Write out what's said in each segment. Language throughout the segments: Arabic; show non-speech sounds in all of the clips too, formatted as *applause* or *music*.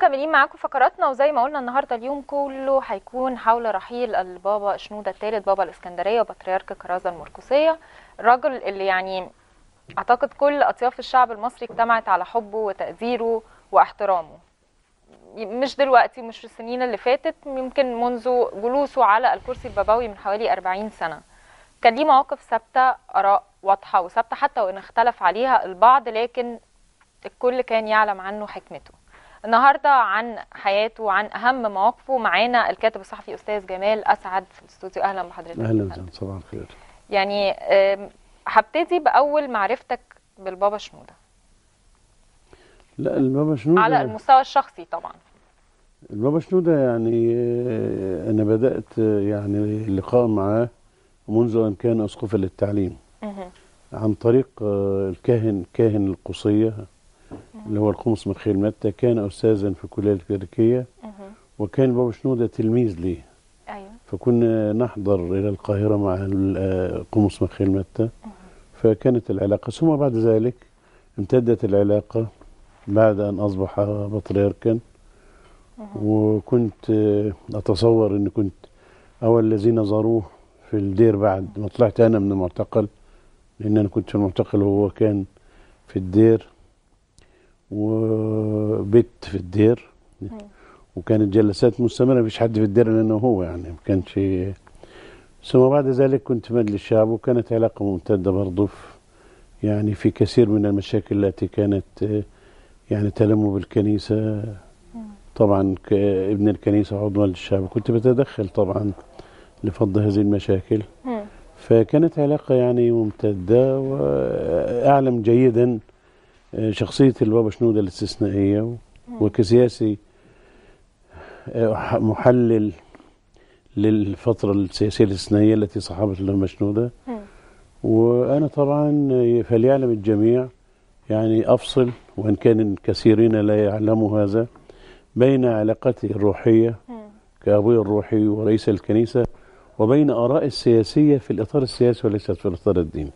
مكملين معاكم فقراتنا وزي ما قلنا النهارده اليوم كله هيكون حول رحيل البابا شنوده الثالث بابا الاسكندريه وبطريرك كرازه المرقسيه الرجل اللي يعني اعتقد كل اطياف الشعب المصري اجتمعت على حبه وتقديره واحترامه مش دلوقتي مش في السنين اللي فاتت يمكن منذ جلوسه على الكرسي البابوي من حوالي 40 سنه كان ليه مواقف ثابته اراء واضحه وثابته حتى وان اختلف عليها البعض لكن الكل كان يعلم عنه حكمته النهارده عن حياته وعن اهم مواقفه معانا الكاتب الصحفي استاذ جمال اسعد في الاستوديو اهلا بحضرتك اهلا وسهلا صباح الخير يعني هبتدي باول معرفتك بالبابا شنوده لا البابا شنوده على المستوى الشخصي طبعا البابا شنوده يعني آه، انا بدات آه، يعني اللقاء معاه منذ ان كان اسقفا للتعليم عن طريق آه، الكاهن كاهن القصيه اللي هو القمص من خير متى كان أستاذا في الكلية الكركية وكان بابا شنودة تلميذ لي أيوة. فكنا نحضر إلى القاهرة مع القمص من خير متى فكانت العلاقة ثم بعد ذلك امتدت العلاقة بعد أن أصبح بطريركا وكنت أتصور أن كنت أول الذين زاروه في الدير بعد ما طلعت أنا من المعتقل لأن أنا كنت في المعتقل وهو كان في الدير وبيت في الدير أيوة. وكانت جلسات مستمرة مفيش حد في الدير لأنه هو يعني ما كانش ثم بعد ذلك كنت مد للشعب وكانت علاقة ممتدة برضه يعني في كثير من المشاكل التي كانت يعني تلم بالكنيسة أيوة. طبعا ابن الكنيسة عضوا للشعب كنت بتدخل طبعا لفض هذه المشاكل أيوة. فكانت علاقة يعني ممتدة وأعلم جيدا شخصية البابا شنودة الاستثنائية وكسياسي آه، محلل للفترة السياسية الاستثنائية التي صاحبت الأمة شنودة وأنا طبعا آه، فليعلم الجميع يعني أفصل وإن كان كثيرين لا يعلموا هذا بين علاقتي الروحية كأبوي الروحي ورئيس الكنيسة وبين آرائي السياسية في الإطار السياسي وليست في الإطار الديني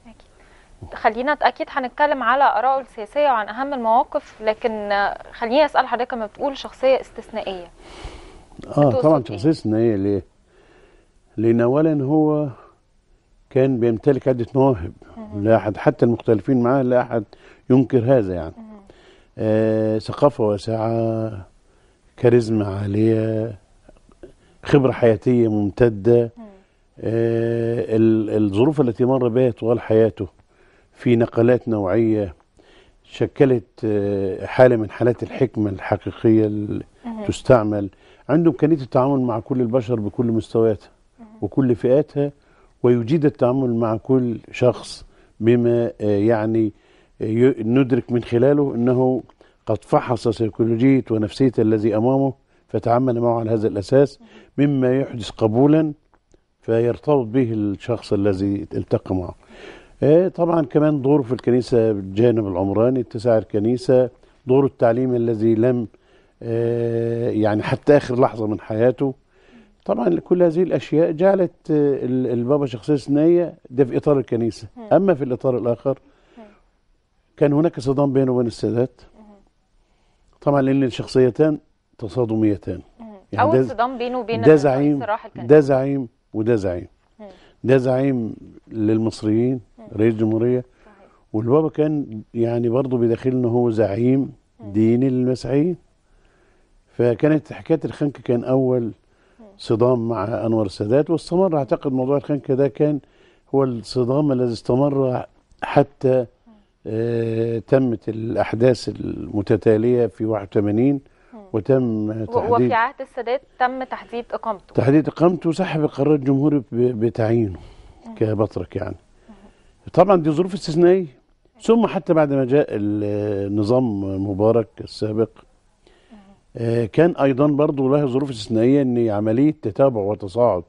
خلينا اكيد هنتكلم على ارائه السياسيه وعن اهم المواقف لكن خليني اسال حضرتك ما بتقول شخصيه استثنائيه اه طبعا إيه؟ شخصيه استثنائيه ليه؟ لان اولا هو كان بيمتلك عده مواهب لا احد حتى المختلفين معاه لا احد ينكر هذا يعني آه ثقافه واسعه كاريزما عاليه خبره حياتيه ممتده آه الظروف التي مر بها طوال حياته في نقلات نوعية شكلت آه، حالة من حالات الحكمة الحقيقية اللي تستعمل عنده إمكانية التعامل مع كل البشر بكل مستوياتها وكل فئاتها ويجيد التعامل مع كل شخص بما آه، يعني آه، ندرك من خلاله أنه قد فحص سيكولوجية ونفسية الذي أمامه فتعامل معه على هذا الأساس مما يحدث قبولا فيرتبط به الشخص الذي التقى معه إيه، طبعا كمان دور في الكنيسة بالجانب العمراني اتساع الكنيسة دور التعليم الذي لم إيه، يعني حتى آخر لحظة من حياته طبعا كل هذه الأشياء جعلت إيه، البابا شخصية سنية ده في إطار الكنيسة أما في الإطار الآخر كان هناك صدام بينه وبين السادات طبعا لأن الشخصيتان تصادميتان يعني أول صدام بينه وبين ده زعيم ده زعيم وده زعيم ده زعيم للمصريين رئيس جمهورية والبابا كان يعني برضه بيداخلنا هو زعيم ديني للمسيحيين فكانت حكاية الخنكة كان أول صدام مع أنور السادات واستمر أعتقد موضوع الخنكة ده كان هو الصدام الذي استمر حتى آه تمت الأحداث المتتالية في 81 وتم تحديد وفي عهد السادات تم تحديد إقامته تحديد إقامته وسحب القرار الجمهوري بتعيينه كبطرك يعني طبعا دي ظروف استثنائيه ثم حتى بعد ما جاء النظام مبارك السابق آه، كان ايضا برضه لها ظروف استثنائيه ان عمليه تتابع وتصاعد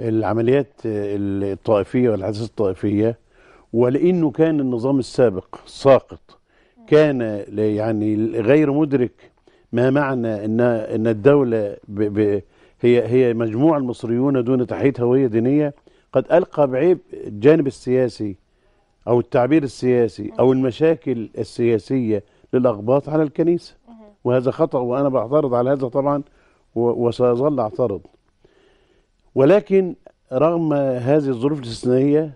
العمليات الطائفيه والاحداث الطائفيه ولانه كان النظام السابق ساقط كان يعني غير مدرك ما معنى ان ان الدوله ب ب هي هي مجموع المصريون دون تحيه هويه دينيه قد ألقى بعيب الجانب السياسي أو التعبير السياسي أو المشاكل السياسية للأقباط على الكنيسة وهذا خطأ وأنا بعترض على هذا طبعا وسيظل أعترض ولكن رغم هذه الظروف الاستثنائية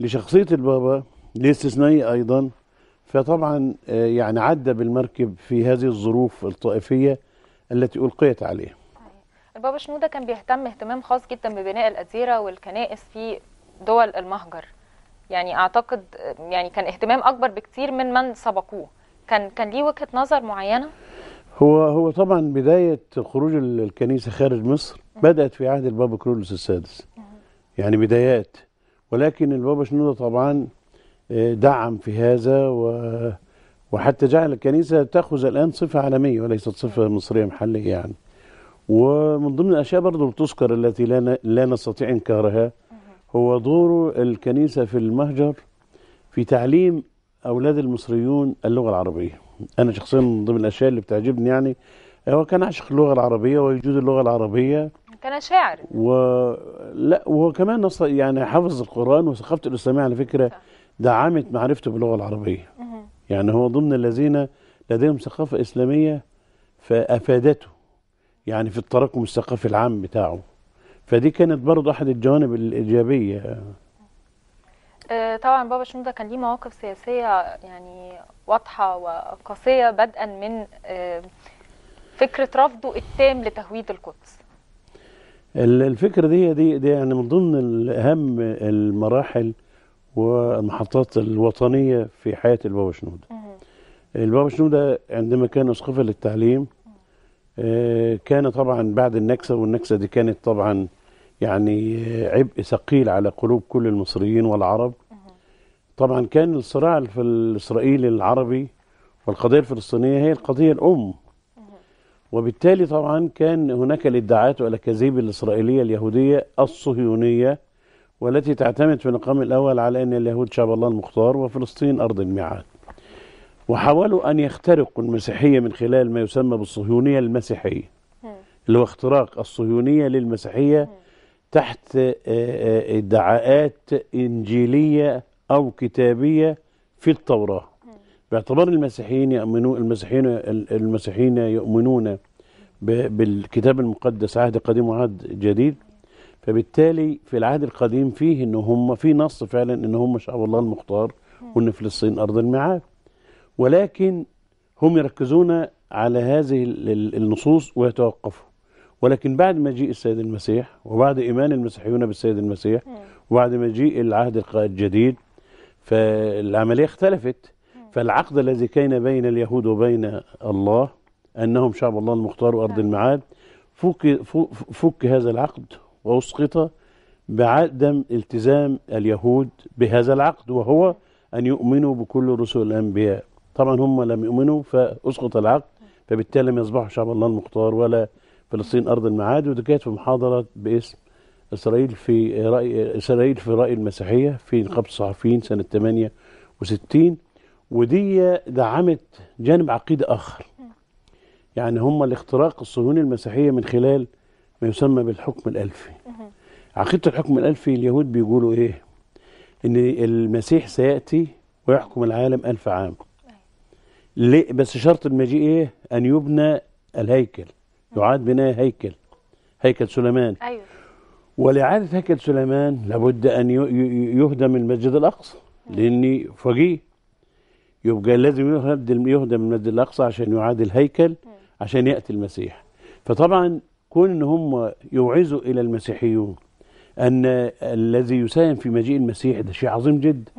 لشخصية البابا الاستثنائية أيضا فطبعا آه، يعني عدى بالمركب في هذه الظروف الطائفية التي ألقيت عليه بابا شنودة كان بيهتم اهتمام خاص جدا ببناء الأديرة والكنائس في دول المهجر يعني أعتقد يعني كان اهتمام أكبر بكتير من من سبقوه كان كان ليه وجهة نظر معينة؟ هو هو طبعا بداية خروج الكنيسة خارج مصر بدأت في عهد البابا كرولوس السادس يعني بدايات ولكن البابا شنودة طبعا آه، دعم في هذا و وحتى جعل الكنيسة تأخذ الآن صفة عالمية وليست صفة مصرية محلية يعني ومن ضمن الأشياء برضو بتذكر التي لا, لا نستطيع إنكارها هو دور الكنيسة في المهجر في تعليم أولاد المصريون اللغة العربية أنا شخصيا من ضمن الأشياء اللي بتعجبني يعني هو كان عاشق اللغة العربية ويجود اللغة العربية كان شاعر و... لا وهو كمان يعني حفظ القرآن وثقافته الإسلامية على فكرة دعمت معرفته باللغة العربية يعني هو ضمن الذين لديهم ثقافة إسلامية فأفادته يعني في التراكم الثقافي العام بتاعه فدي كانت برضه احد الجوانب الايجابيه آه، طبعا بابا شنودة كان ليه مواقف سياسيه يعني واضحه وقاسيه بدءا من آه، فكره رفضه التام لتهويد القدس الفكره دي دي, دي يعني من ضمن اهم المراحل والمحطات الوطنيه في حياه البابا شنودة البابا شنودة عندما كان اسقفا للتعليم آه، كان طبعا بعد النكسة والنكسة دي كانت طبعا يعني عبء ثقيل على قلوب كل المصريين والعرب طبعا كان الصراع في الإسرائيلي العربي والقضية الفلسطينية هي القضية الأم وبالتالي طبعا كان هناك الادعاءات والاكاذيب الاسرائيليه اليهوديه الصهيونيه والتي تعتمد في المقام الاول على ان اليهود شعب الله المختار وفلسطين ارض الميعاد. وحاولوا أن يخترقوا المسيحية من خلال ما يسمى بالصهيونية المسيحية اللي هو اختراق الصهيونية للمسيحية تحت ادعاءات آه، آه، إنجيلية أو كتابية في التوراة باعتبار المسيحيين يؤمنون المسيحيين المسيحيين يؤمنون بالكتاب المقدس عهد قديم وعهد جديد فبالتالي في العهد القديم فيه ان هم في نص فعلا ان هم شعب الله المختار وان فلسطين ارض الميعاد ولكن هم يركزون على هذه النصوص ويتوقفوا ولكن بعد مجيء السيد المسيح وبعد إيمان المسيحيون بالسيد المسيح وبعد مجيء العهد الجديد فالعملية اختلفت فالعقد الذي كان بين اليهود وبين الله أنهم شعب الله المختار وأرض نعم. المعاد فك, فك هذا العقد وأسقط بعدم التزام اليهود بهذا العقد وهو أن يؤمنوا بكل رسل الأنبياء طبعا هم لم يؤمنوا فاسقط العقد فبالتالي لم يصبحوا شعب الله المختار ولا فلسطين ارض المعاد ودي كانت في محاضره باسم اسرائيل في راي اسرائيل في راي المسيحيه في نقابه الصحفيين سنه 68 ودي دعمت جانب عقيده اخر يعني هم الاختراق الصهيوني المسيحيه من خلال ما يسمى بالحكم الالفي عقيده الحكم الالفي اليهود بيقولوا ايه ان المسيح سياتي ويحكم العالم الف عام ليه بس شرط المجيء ايه ان يبنى الهيكل يعاد بناء هيكل هيكل سليمان ايوه ولإعادة هيكل سليمان لابد أن يهدم المسجد الأقصى لأني فقيه يبقى لازم يهدم يهدم المسجد الأقصى عشان يعاد الهيكل عشان يأتي المسيح فطبعا كون إن هم يوعزوا إلى المسيحيون أن الذي يساهم في مجيء المسيح ده شيء عظيم جدا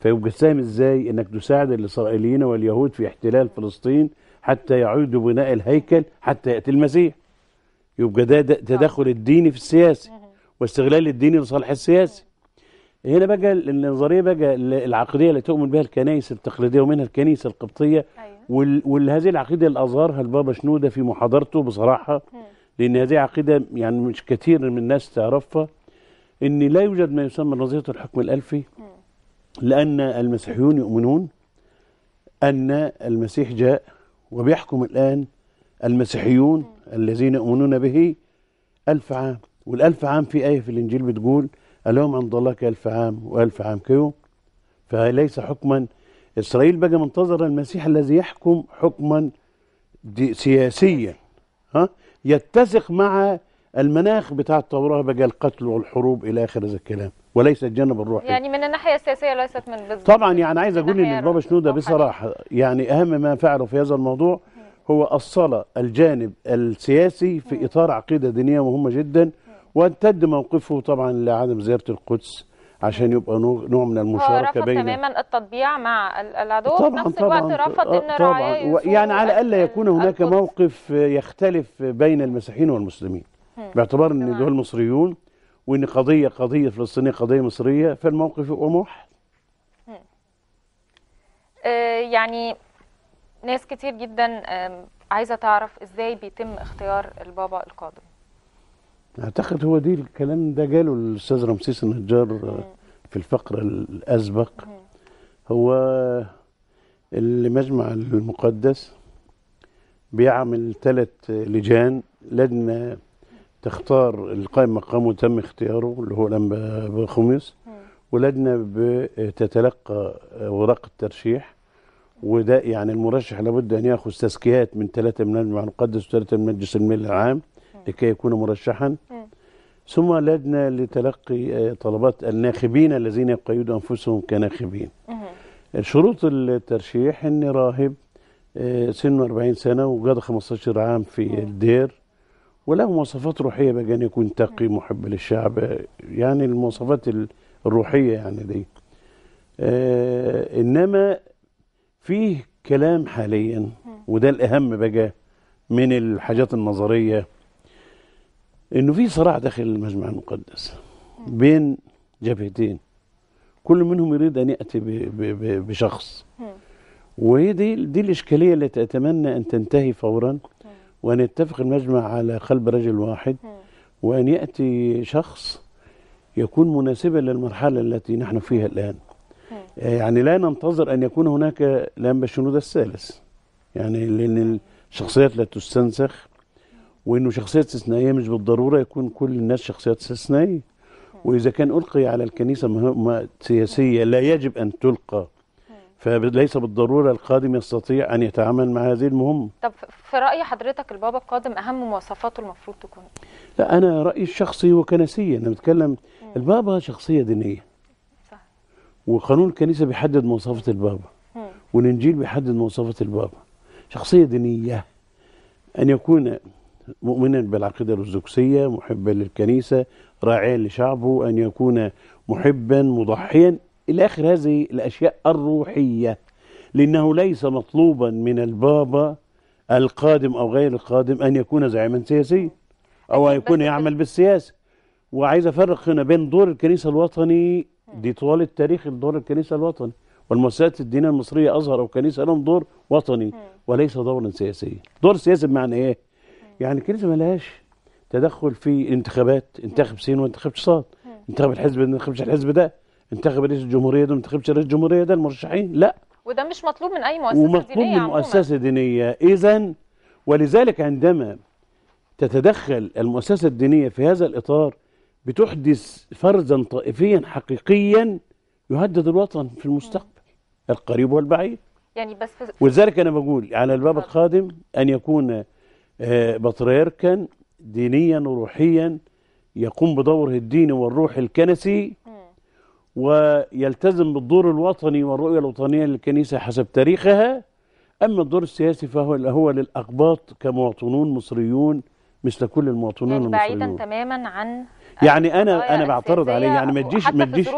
فيجسم ازاي انك تساعد الاسرائيليين واليهود في احتلال فلسطين حتى يعودوا بناء الهيكل حتى ياتي المسيح يبقى ده, تدخل الديني في السياسي واستغلال الديني لصالح السياسي هنا بقى النظريه بقى العقديه اللي تؤمن بها الكنائس التقليديه ومنها الكنيسه القبطيه أيوة. وهذه العقيده اللي اظهرها البابا شنوده في محاضرته بصراحه لان هذه عقيده يعني مش كثير من الناس تعرفها ان لا يوجد ما يسمى نظريه الحكم الالفي لأن المسيحيون يؤمنون أن المسيح جاء وبيحكم الآن المسيحيون الذين يؤمنون به ألف عام والألف عام في آية في الإنجيل بتقول اليوم عند الله كألف عام وألف عام كيوم فليس حكما إسرائيل بقى منتظر المسيح الذي يحكم حكما سياسيا ها يتسق مع المناخ بتاع التوراة بقى القتل والحروب إلى آخر هذا الكلام وليس الجانب الروحي يعني من الناحية السياسية ليست من بالضبط طبعا يعني عايز أقول إن البابا شنودة بصراحة يعني أهم ما فعله في هذا الموضوع هو أصل الجانب السياسي في إطار عقيدة دينية مهمة جدا وامتد موقفه طبعا لعدم زيارة القدس عشان يبقى نوع من المشاركه بين تماما التطبيع مع العدو في نفس طبعا الوقت رفض ان آه، طبعا يعني على الاقل يكون هناك موقف يختلف بين المسيحيين والمسلمين باعتبار ان دول مصريون وان قضيه قضيه فلسطينيه قضيه مصريه فالموقف يقوم واحد آه، يعني ناس كتير جدا عايزه تعرف ازاي بيتم اختيار البابا القادم اعتقد هو دي الكلام ده جاله الاستاذ رمسيس النجار آه، في الفقره الاسبق هو اللي مجمع المقدس بيعمل ثلاث لجان لجنه تختار القائم مقامه تم اختياره اللي هو الأنبا بخميس ولجنة بتتلقى ورق الترشيح وده يعني المرشح لابد أن يأخذ تزكيات من ثلاثة من المجمع المقدس وثلاثة من مجلس الملل العام لكي يكون مرشحا ثم لجنة لتلقي طلبات الناخبين الذين يقيدوا أنفسهم كناخبين شروط الترشيح أن راهب آه، سنه 40 سنة وقضى 15 عام في الدير وله مواصفات روحيه بقى ان يعني يكون تقي محب للشعب يعني المواصفات الروحيه يعني دي آه انما فيه كلام حاليا وده الاهم بقى من الحاجات النظريه انه في صراع داخل المجمع المقدس بين جبهتين كل منهم يريد ان ياتي بشخص وهي دي دي الاشكاليه التي اتمنى ان تنتهي فورا وأن يتفق المجمع على قلب رجل واحد وأن يأتي شخص يكون مناسبا للمرحلة التي نحن فيها الآن آه، يعني لا ننتظر أن يكون هناك لام الشنود الثالث يعني لأن الشخصيات لا تستنسخ وأنه شخصية استثنائية مش بالضرورة يكون كل الناس شخصيات استثنائية وإذا كان ألقي على الكنيسة مهمة سياسية لا يجب أن تلقى فليس بالضروره القادم يستطيع ان يتعامل مع هذه المهمه. طب في راي حضرتك البابا القادم اهم مواصفاته المفروض تكون؟ إيه؟ لا انا رايي الشخصي وكنسيا انا بتكلم البابا شخصيه دينيه. صح. وقانون الكنيسه بيحدد مواصفات البابا. م. والانجيل بيحدد مواصفات البابا. شخصيه دينيه ان يكون مؤمنا بالعقيده الارثوذكسيه، محبا للكنيسه، راعيا لشعبه، ان يكون محبا مضحيا إلى آخر هذه الأشياء الروحية لأنه ليس مطلوبا من البابا القادم أو غير القادم أن يكون زعيما سياسيا أو أن يكون يعمل بالسياسة وعايز أفرق هنا بين دور الكنيسة الوطني دي طوال التاريخ دور الكنيسة الوطني والمؤسسات الدينية المصرية أزهر أو كنيسة لهم دور وطني وليس دورا سياسيا دور سياسي بمعنى إيه؟ يعني الكنيسة ما لهاش تدخل في انتخابات انتخب سين وانتخب صاد انتخب الحزب انتخبش الحزب ده انتخب رئيس الجمهوريه ده ما انتخبش رئيس الجمهوريه ده المرشحين لا وده مش مطلوب من اي مؤسسه ومطلوب دينيه ومطلوب من مؤسسه دينيه اذا ولذلك عندما تتدخل المؤسسه الدينيه في هذا الاطار بتحدث فرزا طائفيا حقيقيا يهدد الوطن في المستقبل القريب والبعيد يعني بس ولذلك انا بقول على الباب القادم ان يكون آه، بطريركا دينيا وروحيا يقوم بدوره الديني والروحي الكنسي ويلتزم بالدور الوطني والرؤية الوطنية للكنيسة حسب تاريخها أما الدور السياسي فهو هو للأقباط كمواطنون مصريون مثل كل المواطنين المصريين يعني بعيدا تماما عن يعني انا انا بعترض عليه يعني ما تجيش ما تجيش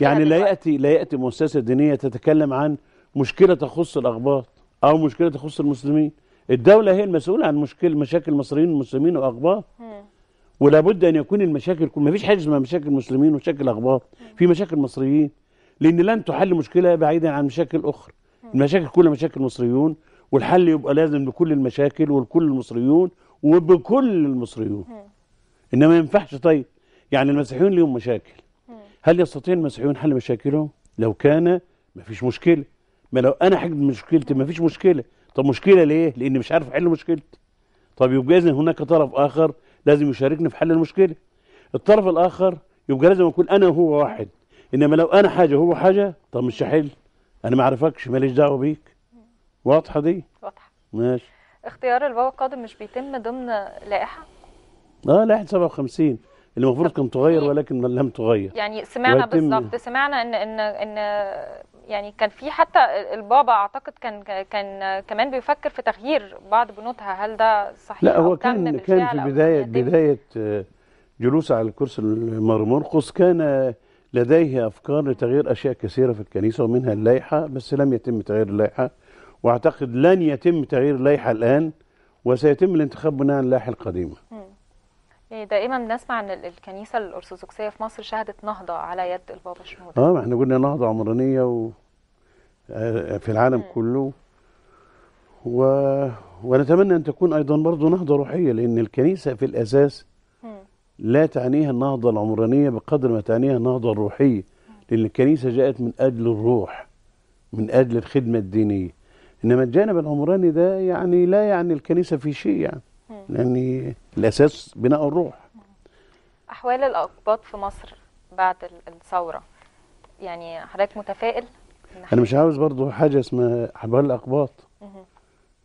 يعني لا ياتي لا ياتي مؤسسه دينيه تتكلم عن مشكله تخص الاقباط او مشكله تخص المسلمين الدوله هي المسؤوله عن مشكل مشاكل المصريين المسلمين واقباط م. ولا بد ان يكون المشاكل ما فيش حاجه اسمها مشاكل مسلمين ومشاكل اخبار في مشاكل مصريين لان لن تحل مشكله بعيدا عن مشاكل اخرى المشاكل كلها مشاكل مصريون والحل يبقى لازم لكل المشاكل ولكل المصريون وبكل المصريون انما ما ينفعش طيب يعني المسيحيون ليهم مشاكل هل يستطيع المسيحيون حل مشاكلهم لو كان ما فيش مشكله ما لو انا حجم مشكلتي ما فيش مشكله طب مشكله ليه لان مش عارف احل مشكلتي طب يبقى اذا هناك طرف اخر لازم يشاركني في حل المشكلة الطرف الآخر يبقى لازم أكون أنا وهو واحد إنما لو أنا حاجة وهو حاجة طب مش هحل أنا ما أعرفكش ماليش دعوة بيك واضحة دي؟ واضحة ماشي اختيار البابا القادم مش بيتم ضمن لائحة؟ اه لائحة 57 اللي المفروض كان تغير طيب. ولكن لم تغير يعني سمعنا بالظبط سمعنا ان ان ان يعني كان في حتى البابا اعتقد كان كان كمان بيفكر في تغيير بعض بنودها هل ده صحيح لا هو كان كان في بدايه بدايه جلوسه على الكرسي المرمرقص كان لديه افكار لتغيير اشياء كثيره في الكنيسه ومنها اللائحه بس لم يتم تغيير اللائحه واعتقد لن يتم تغيير اللائحه الان وسيتم الانتخاب بناء على اللائحه القديمه. يعني دائما بنسمع ان الكنيسه الارثوذكسيه في مصر شهدت نهضه على يد البابا شنودة اه احنا قلنا نهضه عمرانيه و... آه، في العالم م. كله و... ونتمنى ان تكون ايضا برضه نهضه روحيه لان الكنيسه في الاساس لا تعنيها النهضه العمرانيه بقدر ما تعنيها النهضه الروحيه لان الكنيسه جاءت من اجل الروح من اجل الخدمه الدينيه انما الجانب العمراني ده يعني لا يعني الكنيسه في شيء يعني لان الاساس بناء الروح احوال الاقباط في مصر بعد الثوره يعني حضرتك متفائل انا مش عاوز برضو حاجه اسمها احوال الاقباط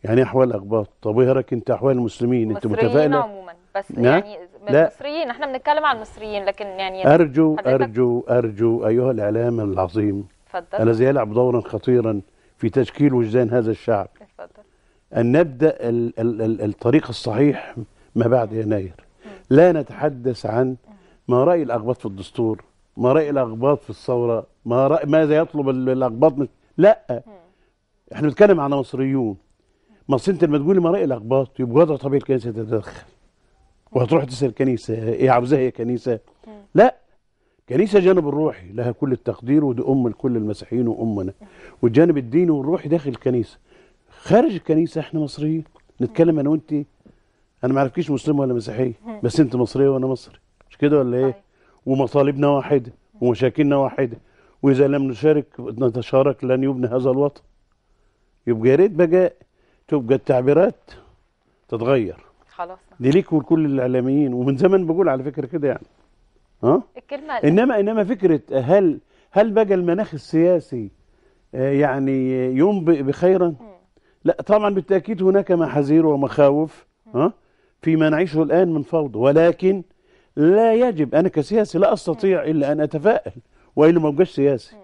يعني إيه احوال الاقباط طب ايه رايك انت احوال المسلمين انت متفائله عموما بس يعني يعني لا. المصريين احنا بنتكلم عن المصريين لكن يعني ارجو ارجو ارجو ايها الاعلام العظيم الذي يلعب دورا خطيرا في تشكيل وجدان هذا الشعب أن نبدأ الطريق الصحيح ما بعد يناير لا نتحدث عن ما رأي الأقباط في الدستور ما رأي الأقباط في الثورة ما رأي ماذا يطلب الأقباط من... لا احنا بنتكلم عن مصريون مصر انت لما تقول ما رأي الأقباط يبقى وضع طبيعي الكنيسة تتدخل وهتروح تسأل الكنيسة ايه عاوزاها هي كنيسة لا كنيسة جانب الروحي لها كل التقدير ودي أم لكل المسيحيين وأمنا والجانب الديني والروحي داخل الكنيسة خارج الكنيسه احنا مصريين نتكلم انا وانت انا ما اعرفكيش مسلمه ولا مسيحيه *laughs* بس انت مصريه وانا مصري مش كده ولا ايه طيب. ومطالبنا واحده ومشاكلنا واحده واذا لم نشارك نتشارك لن يبنى هذا الوطن يبقى يا ريت بقى تبقى التعبيرات تتغير خلاص دي ليك ولكل الاعلاميين ومن زمان بقول على فكره كده يعني ها الكلمه انما انما فكره هل هل بقى المناخ السياسي آه، يعني ينبئ بخيرا؟ لا طبعا بالتأكيد هناك محاذير ومخاوف ها فيما نعيشه الآن من فوضى ولكن لا يجب أنا كسياسي لا أستطيع إلا أن أتفائل وإلا ما أبقاش سياسي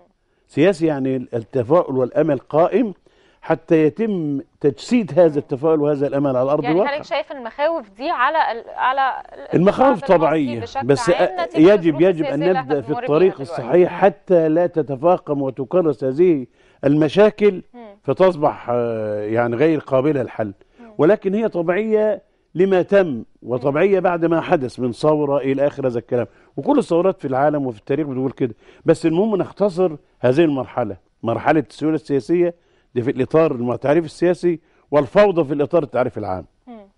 سياسي يعني التفاؤل والأمل قائم حتى يتم تجسيد هذا التفاؤل وهذا الامل على ارض يعني الواقع يعني شايف المخاوف دي على على المخاوف طبيعيه بس يجب يجب ان نبدا في الطريق الصحيح حتى لا تتفاقم وتكرس هذه المشاكل فتصبح آه، يعني غير قابلة للحل ولكن هي طبيعية لما تم وطبيعية بعد ما حدث من ثورة إلى آخر هذا الكلام وكل الثورات في العالم وفي التاريخ بتقول كده بس المهم نختصر هذه المرحلة مرحلة السيولة السياسية دي في الإطار التعريف السياسي والفوضى في الإطار التعريف العام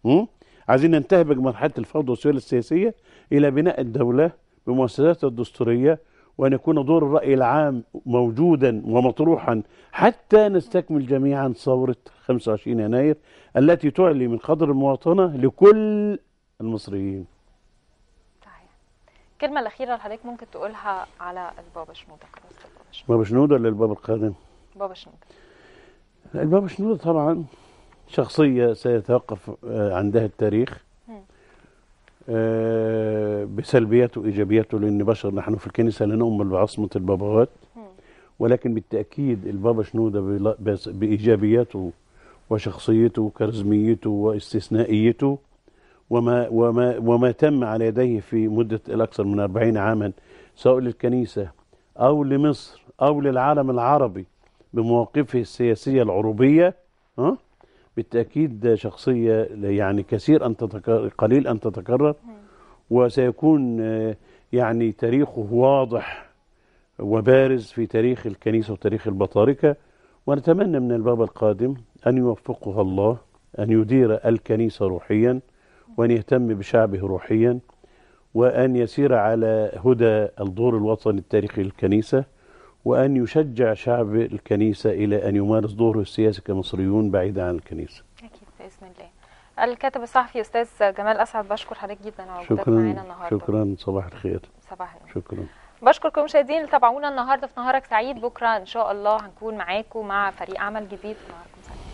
م? عايزين ننتهي بمرحلة الفوضى والسيولة السياسية إلى بناء الدولة بمؤسساتها الدستورية وأن يكون دور الرأي العام موجودا ومطروحا حتى نستكمل جميعا ثورة 25 يناير التي تعلي من قدر المواطنة لكل المصريين الكلمة الأخيرة لحضرتك ممكن تقولها على البابا شنودة بابا شنودة ولا البابا القادم؟ بابا شنودة البابا شنودة طبعا شخصية سيتوقف عندها التاريخ آه، بسلبياته وايجابياته لان بشر نحن في الكنيسه لا نؤمن بعصمه الباباوات ولكن بالتاكيد البابا شنوده بايجابياته وشخصيته وكاريزميته واستثنائيته وما وما وما تم على يديه في مده الاكثر من 40 عاما سواء للكنيسه او لمصر او للعالم العربي بمواقفه السياسيه العروبيه ها بالتأكيد شخصية يعني كثير أن تتكرر قليل أن تتكرر نعم. وسيكون آه، يعني تاريخه واضح وبارز في تاريخ الكنيسة وتاريخ البطاركة ونتمنى من البابا القادم أن يوفقها الله أن يدير الكنيسة روحيا وأن يهتم بشعبه روحيا وأن يسير على هدى الدور الوطني التاريخي للكنيسة وأن يشجع شعب الكنيسة إلى أن يمارس دوره السياسي كمصريون بعيدا عن الكنيسة أكيد بإذن الله الكاتب الصحفي أستاذ جمال أسعد بشكر حضرتك جدا على وجودك معانا النهاردة شكرا صباح الخير صباح الخير شكرا بشكركم مشاهدين اللي تابعونا النهارده في نهارك سعيد بكره ان شاء الله هنكون معاكم مع فريق عمل جديد نهاركم سعيد